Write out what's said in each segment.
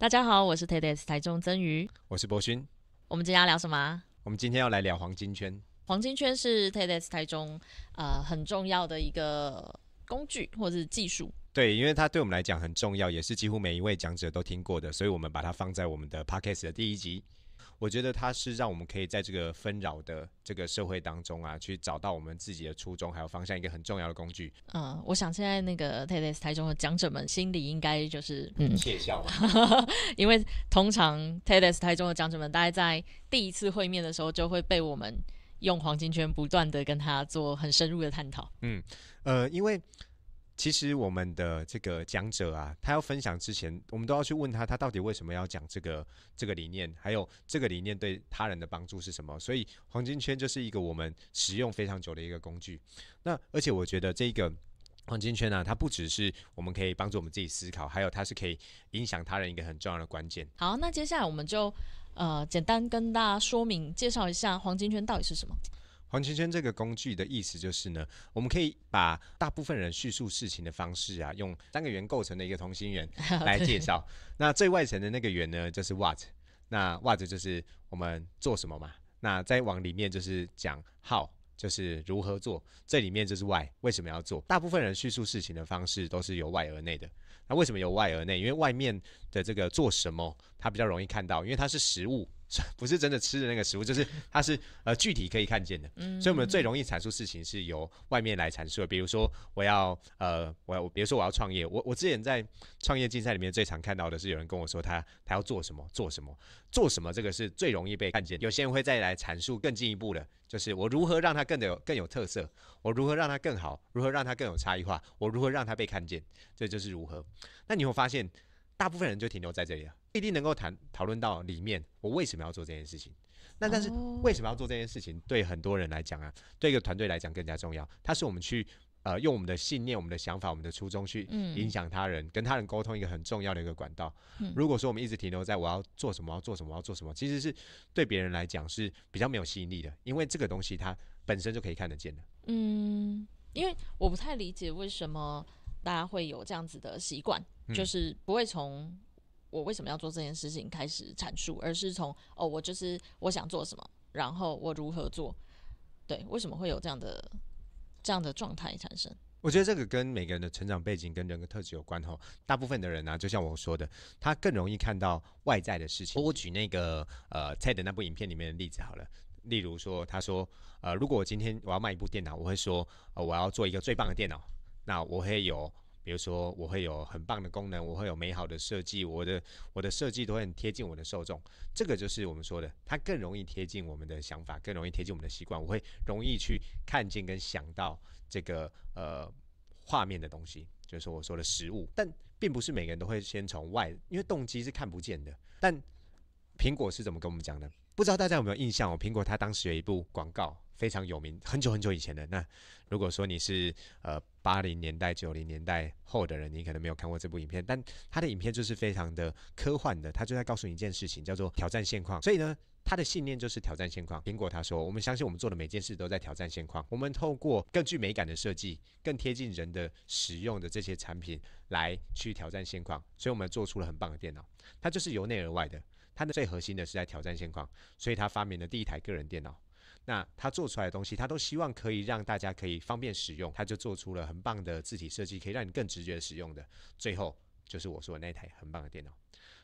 大家好，我是 t e d x 台中曾瑜，我是博勋。我们今天要聊什么？我们今天要来聊黄金圈。黄金圈是 t e d x 台中呃很重要的一个工具或者是技术。对，因为它对我们来讲很重要，也是几乎每一位讲者都听过的，所以我们把它放在我们的 Podcast 的第一集。我觉得它是让我们可以在这个纷扰的这个社会当中啊，去找到我们自己的初衷还有方向一个很重要的工具。嗯，我想现在那个 t e d x 台中的讲者们心里应该就是嗯窃笑吧，因为通常 t e d x 台中的讲者们，大概在第一次会面的时候，就会被我们用黄金圈不断的跟他做很深入的探讨。嗯，呃，因为。其实我们的这个讲者啊，他要分享之前，我们都要去问他，他到底为什么要讲这个这个理念，还有这个理念对他人的帮助是什么？所以黄金圈就是一个我们使用非常久的一个工具。那而且我觉得这个黄金圈啊，它不只是我们可以帮助我们自己思考，还有它是可以影响他人一个很重要的关键。好，那接下来我们就呃简单跟大家说明介绍一下黄金圈到底是什么。黄圈圈这个工具的意思就是呢，我们可以把大部分人叙述事情的方式啊，用三个圆构成的一个同心圆 来介绍。那最外层的那个圆呢，就是 what，那 what 就是我们做什么嘛。那再往里面就是讲 how，就是如何做。这里面就是 why，为什么要做？大部分人叙述事情的方式都是由外而内的。那为什么由外而内？因为外面的这个做什么，它比较容易看到，因为它是实物。不是真的吃的那个食物，就是它是呃具体可以看见的。嗯，所以我们最容易阐述事情是由外面来阐述的。比如说，我要呃，我要，比如说我要创业，我我之前在创业竞赛里面最常看到的是有人跟我说他他要做什么做什么做什么，这个是最容易被看见。有些人会再来阐述更进一步的，就是我如何让它更的更有特色，我如何让它更好，如何让它更有差异化，我如何让它被看见，这就是如何。那你会发现。大部分人就停留在这里了，不一定能够谈讨论到里面。我为什么要做这件事情？那但是为什么要做这件事情？对很多人来讲啊，对一个团队来讲更加重要。它是我们去呃用我们的信念、我们的想法、我们的初衷去影响他人、跟他人沟通一个很重要的一个管道。如果说我们一直停留在我要做什么、要做什么、要做什么，其实是对别人来讲是比较没有吸引力的，因为这个东西它本身就可以看得见的。嗯，因为我不太理解为什么大家会有这样子的习惯。就是不会从我为什么要做这件事情开始阐述，而是从哦，我就是我想做什么，然后我如何做，对，为什么会有这样的这样的状态产生？我觉得这个跟每个人的成长背景跟人格特质有关吼。大部分的人呢，就像我说的，他更容易看到外在的事情。我举那个呃蔡的那部影片里面的例子好了，例如说他说呃，如果我今天我要卖一部电脑，我会说呃我要做一个最棒的电脑，那我会有。比如说，我会有很棒的功能，我会有美好的设计，我的我的设计都会很贴近我的受众。这个就是我们说的，它更容易贴近我们的想法，更容易贴近我们的习惯。我会容易去看见跟想到这个呃画面的东西，就是我说的食物。但并不是每个人都会先从外，因为动机是看不见的。但苹果是怎么跟我们讲的？不知道大家有没有印象哦？苹果它当时有一部广告。非常有名，很久很久以前的。那如果说你是呃八零年代、九零年代后的人，你可能没有看过这部影片，但他的影片就是非常的科幻的。他就在告诉你一件事情，叫做挑战现况。所以呢，他的信念就是挑战现况。苹果他说：“我们相信我们做的每件事都在挑战现况。我们透过更具美感的设计、更贴近人的使用的这些产品来去挑战现况。所以，我们做出了很棒的电脑。它就是由内而外的。它的最核心的是在挑战现况。所以，他发明了第一台个人电脑。”那他做出来的东西，他都希望可以让大家可以方便使用，他就做出了很棒的字体设计，可以让你更直觉使用的。最后就是我说的那台很棒的电脑。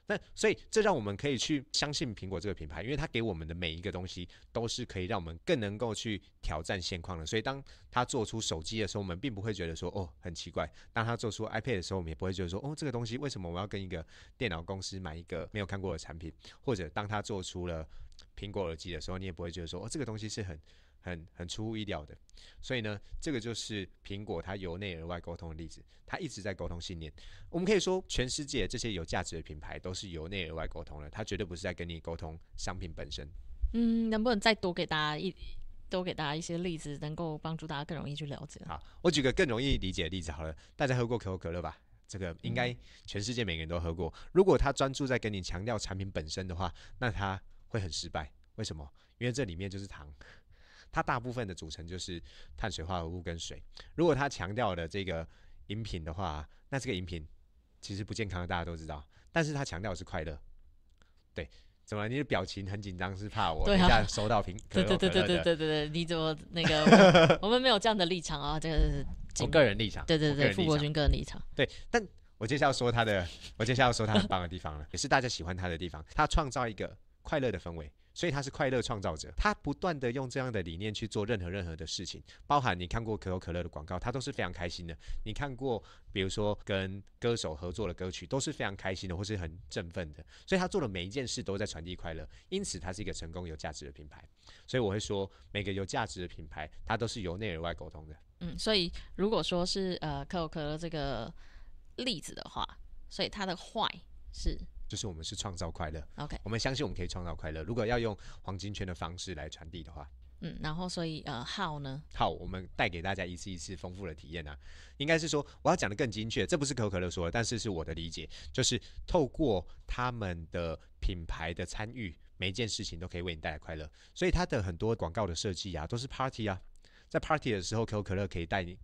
那所以这让我们可以去相信苹果这个品牌，因为它给我们的每一个东西都是可以让我们更能够去挑战现况的。所以当它做出手机的时候，我们并不会觉得说哦很奇怪；当它做出 iPad 的时候，我们也不会觉得说哦这个东西为什么我要跟一个电脑公司买一个没有看过的产品？或者当它做出了苹果耳机的时候，你也不会觉得说哦这个东西是很。很很出乎意料的，所以呢，这个就是苹果它由内而外沟通的例子。它一直在沟通信念。我们可以说，全世界这些有价值的品牌都是由内而外沟通的。它绝对不是在跟你沟通商品本身。嗯，能不能再多给大家一多给大家一些例子，能够帮助大家更容易去了解？好，我举个更容易理解的例子好了。大家喝过可口可乐吧？这个应该全世界每个人都喝过。如果他专注在跟你强调产品本身的话，那他会很失败。为什么？因为这里面就是糖。它大部分的组成就是碳水化合物跟水。如果他强调的这个饮品的话，那这个饮品其实不健康的，大家都知道。但是他强调是快乐，对？怎么你的表情很紧张，是怕我一下收到瓶。对对对对对对对对，你怎么那个？我们没有这样的立场啊，这个是我个人立场。对对对，傅国军个人立场。对，但我接下来要说他的，我接下来要说他很棒的地方了，也是大家喜欢他的地方。他创造一个快乐的氛围。所以他是快乐创造者，他不断的用这样的理念去做任何任何的事情，包含你看过可口可乐的广告，他都是非常开心的。你看过比如说跟歌手合作的歌曲，都是非常开心的，或是很振奋的。所以他做的每一件事都在传递快乐，因此他是一个成功有价值的品牌。所以我会说，每个有价值的品牌，它都是由内而外沟通的。嗯，所以如果说是呃可口可乐这个例子的话，所以它的坏是。就是我们是创造快乐，OK，我们相信我们可以创造快乐。如果要用黄金圈的方式来传递的话，嗯，然后所以呃，how 呢？w 我们带给大家一次一次丰富的体验啊。应该是说，我要讲的更精确，这不是可口可乐说的，但是是我的理解，就是透过他们的品牌的参与，每一件事情都可以为你带来快乐。所以它的很多广告的设计啊，都是 party 啊，在 party 的时候，可口可乐可以带你。